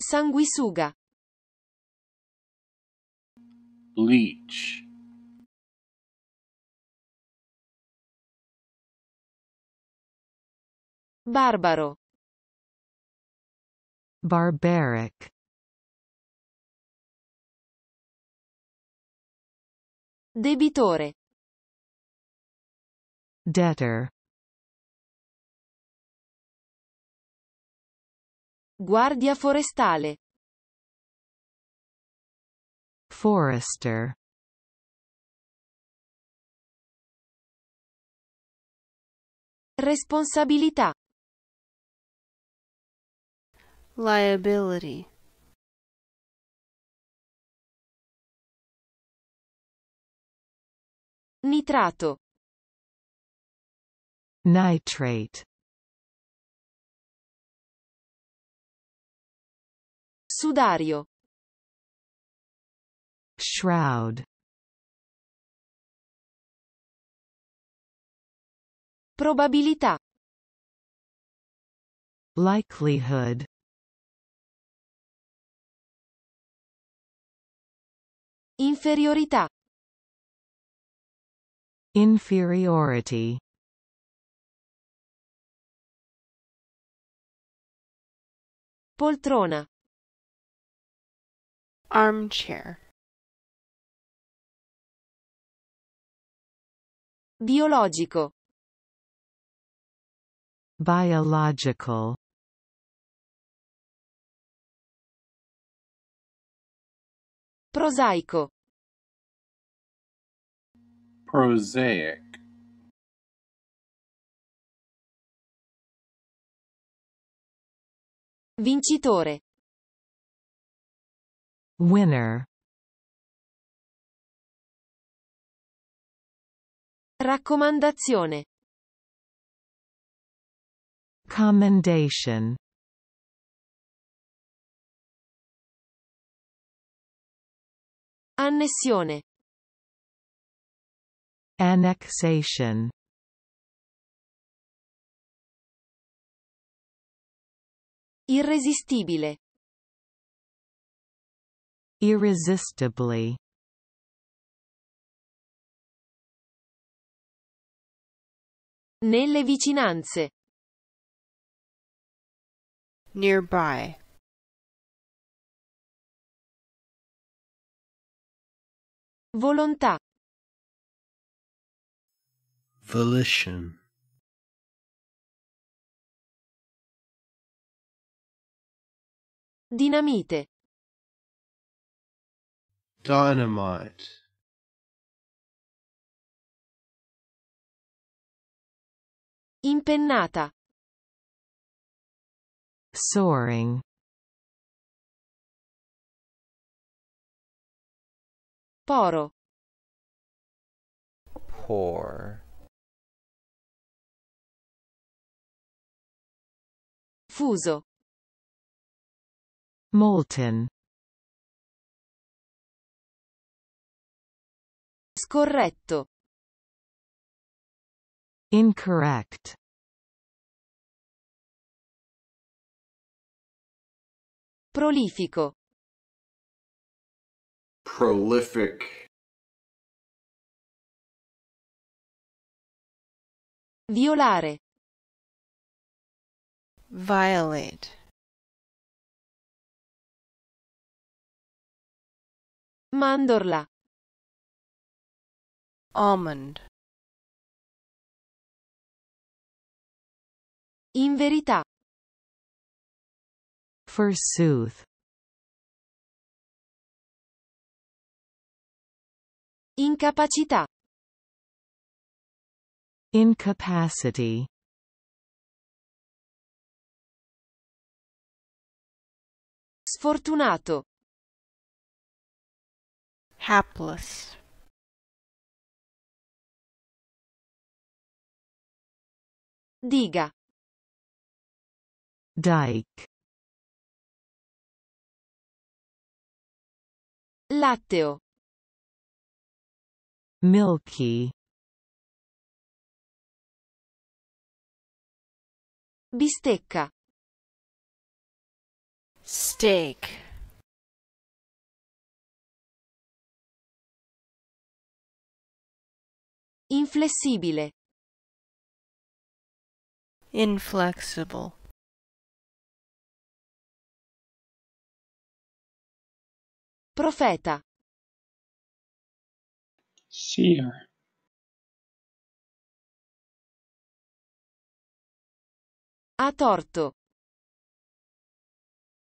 Sanguisuga. Leech. Barbaro. Barbaric. Debitore. Debtor. Guardia forestale. Forester. Responsabilità. Liability. Nitrato. Nitrate. Sudario. Shroud. Probabilità. Likelihood. Inferiorità. Inferiority. Poltrona armchair biologico biological prosaico prosaic vincitore Winner. Raccomandazione. Commendation. Annessione. Annexation. Irresistibile irresistibly nelle vicinanze nearby volontà volition dinamite Dynamite Impennata Soaring Poro Poor Fuso Molten Scorretto. Incorrect. Prolifico. Prolific. Violare. Violate. Mandorla almond. In verità. Forsooth. Incapacità. Incapacity. Sfortunato. Hapless. Diga. Dike. Latteo. Milky. Bistecca. Steak. Inflessibile. inflexible profeta seer a torto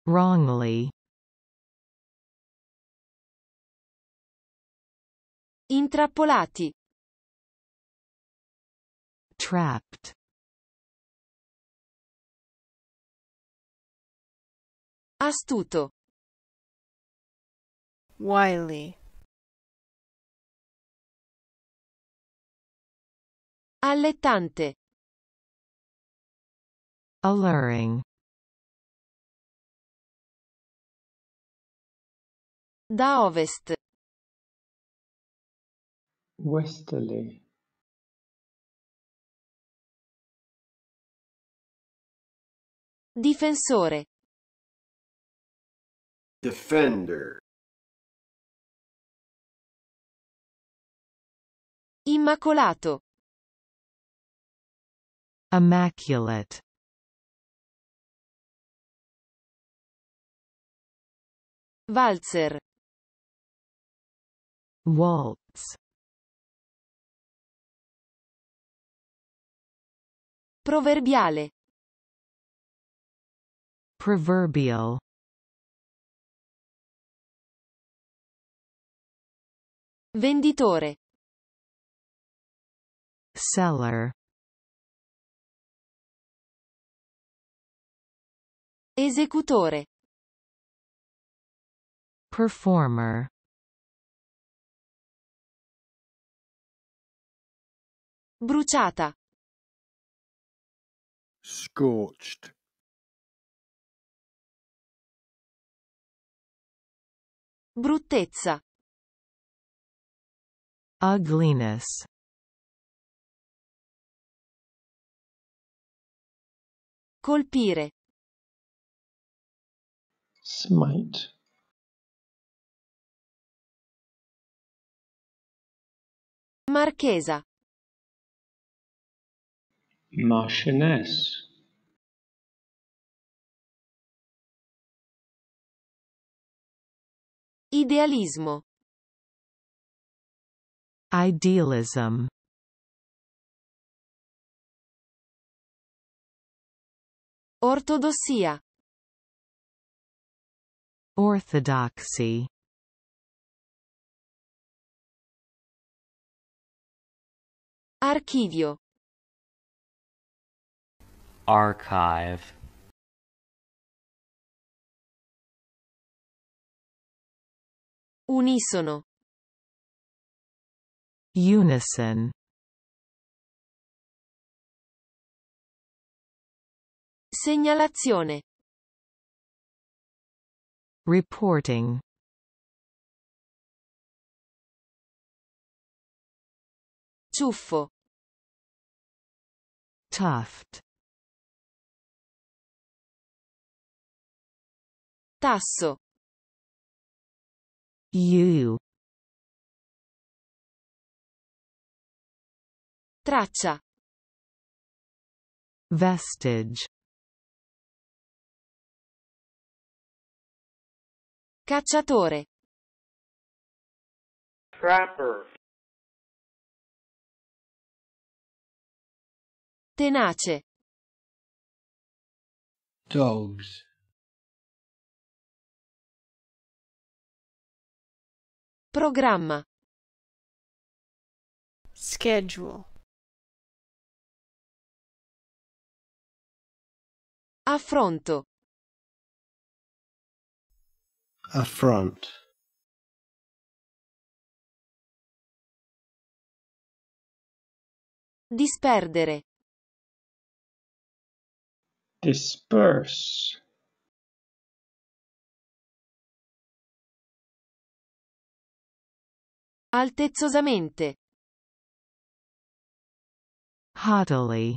wrongly intrappolati trapped Astuto. Wily. Allettante. Alluring. Da ovest. Westerly. Difensore. Defender. Immacolato. Immaculate. Valzer. Waltz. Proverbiale. Proverbial. Venditore. Seller. Esecutore. Performer. Bruciata. Scorched. Bruttezza. Ugliness Colpire Smite Marchesa Marchioness Idealismo Idealism Ortodossia Orthodoxy Archivio Archive Unisono Unison Segnalazione Reporting Ciuffo Tuft Tasso U Traccia. Vestige. Cacciatore. Trapper. Tenace. Dogs. Programma. Schedule. Affronto. Affront. Disperdere. Disperse. Altezzosamente. Haughtily.